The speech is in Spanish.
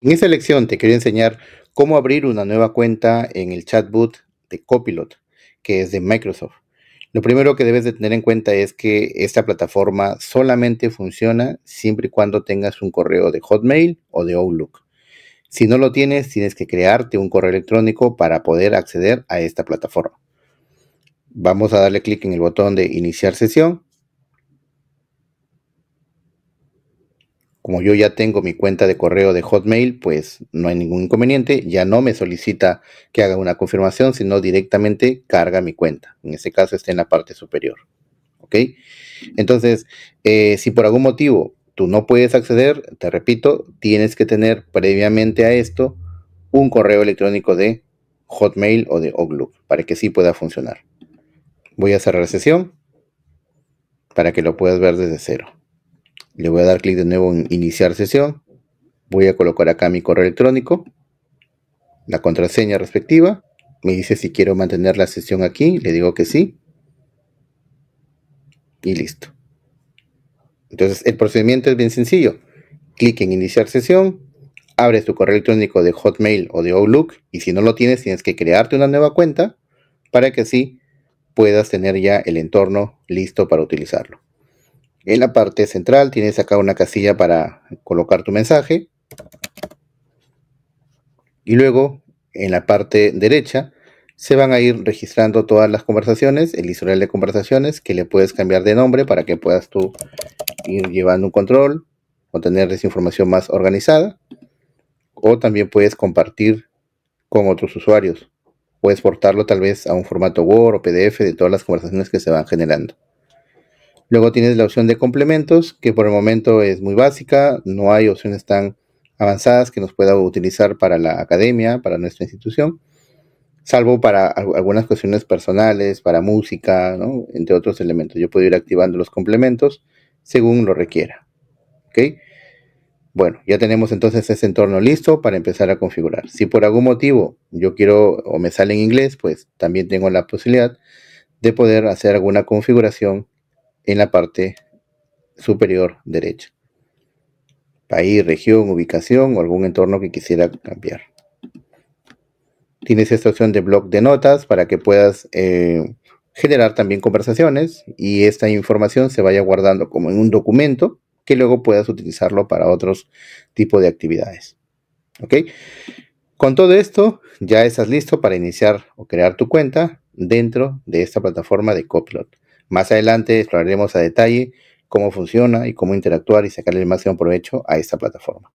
En esta lección te quiero enseñar cómo abrir una nueva cuenta en el chatbot de Copilot, que es de Microsoft. Lo primero que debes de tener en cuenta es que esta plataforma solamente funciona siempre y cuando tengas un correo de Hotmail o de Outlook. Si no lo tienes, tienes que crearte un correo electrónico para poder acceder a esta plataforma. Vamos a darle clic en el botón de iniciar sesión Como yo ya tengo mi cuenta de correo de Hotmail, pues no hay ningún inconveniente, ya no me solicita que haga una confirmación, sino directamente carga mi cuenta. En este caso está en la parte superior. ¿Ok? Entonces, eh, si por algún motivo tú no puedes acceder, te repito, tienes que tener previamente a esto un correo electrónico de Hotmail o de Outlook para que sí pueda funcionar. Voy a cerrar sesión para que lo puedas ver desde cero. Le voy a dar clic de nuevo en iniciar sesión. Voy a colocar acá mi correo electrónico, la contraseña respectiva. Me dice si quiero mantener la sesión aquí. Le digo que sí. Y listo. Entonces el procedimiento es bien sencillo. Clic en iniciar sesión, abres tu correo electrónico de Hotmail o de Outlook y si no lo tienes tienes que crearte una nueva cuenta para que así puedas tener ya el entorno listo para utilizarlo. En la parte central tienes acá una casilla para colocar tu mensaje. Y luego en la parte derecha se van a ir registrando todas las conversaciones, el historial de conversaciones que le puedes cambiar de nombre para que puedas tú ir llevando un control o tener esa información más organizada. O también puedes compartir con otros usuarios Puedes portarlo tal vez a un formato Word o PDF de todas las conversaciones que se van generando. Luego tienes la opción de complementos, que por el momento es muy básica, no hay opciones tan avanzadas que nos pueda utilizar para la academia, para nuestra institución, salvo para algunas cuestiones personales, para música, entre otros elementos. Yo puedo ir activando los complementos según lo requiera. ¿ok? Bueno, ya tenemos entonces ese entorno listo para empezar a configurar. Si por algún motivo yo quiero o me sale en inglés, pues también tengo la posibilidad de poder hacer alguna configuración en la parte superior derecha. País, región, ubicación o algún entorno que quisiera cambiar. Tienes esta opción de blog de notas para que puedas eh, generar también conversaciones y esta información se vaya guardando como en un documento que luego puedas utilizarlo para otros tipos de actividades. ¿Ok? Con todo esto, ya estás listo para iniciar o crear tu cuenta dentro de esta plataforma de Copilot. Más adelante exploraremos a detalle cómo funciona y cómo interactuar y sacarle el máximo provecho a esta plataforma.